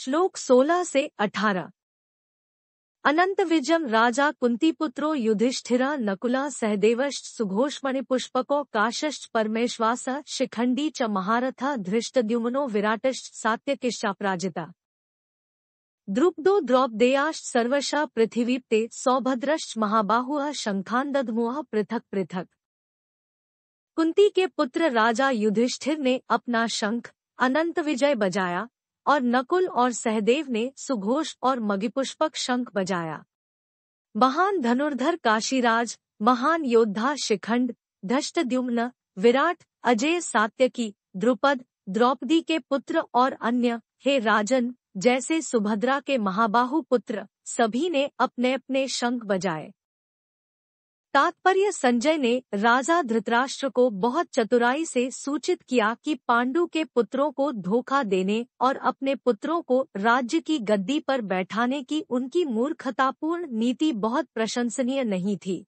श्लोक 16 से 18 अनंत विजम राजा कुंतीपुत्रो युधिष्ठिरा नकुला सहदेवश्च सुघोषमणि पुष्पको काशश्च परमेश्वास शिखंडी च महारथ धृष्टद्युमनो विराटश्च सात्यकिश्चापराजिता द्रुपदो द्रौपदेयाश्च सर्वशा पृथिवीप्ते सौभद्रश्च शंखान दुआ पृथक पृथक कुंती के पुत्र राजा युधिष्ठिर ने अपना शंख अनंत विजय बजाया और नकुल और सहदेव ने सुघोष और मगिपुष्पक शंख बजाया महान धनुर्धर काशीराज महान योद्धा शिखंड धष्टद्युम्न विराट अजय सात्यकी द्रुपद द्रौपदी के पुत्र और अन्य हे राजन जैसे सुभद्रा के महाबाहु पुत्र सभी ने अपने अपने शंख बजाए तात्पर्य संजय ने राजा धृतराष्ट्र को बहुत चतुराई से सूचित किया कि पांडु के पुत्रों को धोखा देने और अपने पुत्रों को राज्य की गद्दी पर बैठाने की उनकी मूर्खतापूर्ण नीति बहुत प्रशंसनीय नहीं थी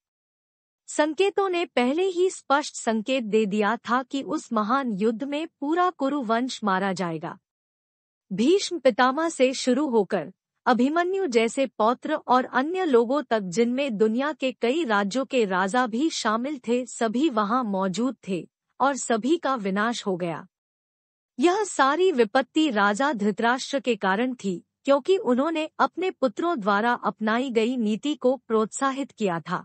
संकेतों ने पहले ही स्पष्ट संकेत दे दिया था कि उस महान युद्ध में पूरा कुरुवंश मारा जाएगा भीष्म पितामह से शुरू होकर अभिमन्यु जैसे पौत्र और अन्य लोगों तक जिनमें दुनिया के कई राज्यों के राजा भी शामिल थे सभी वहां मौजूद थे और सभी का विनाश हो गया यह सारी विपत्ति राजा धृतराष्ट्र के कारण थी क्योंकि उन्होंने अपने पुत्रों द्वारा अपनाई गई नीति को प्रोत्साहित किया था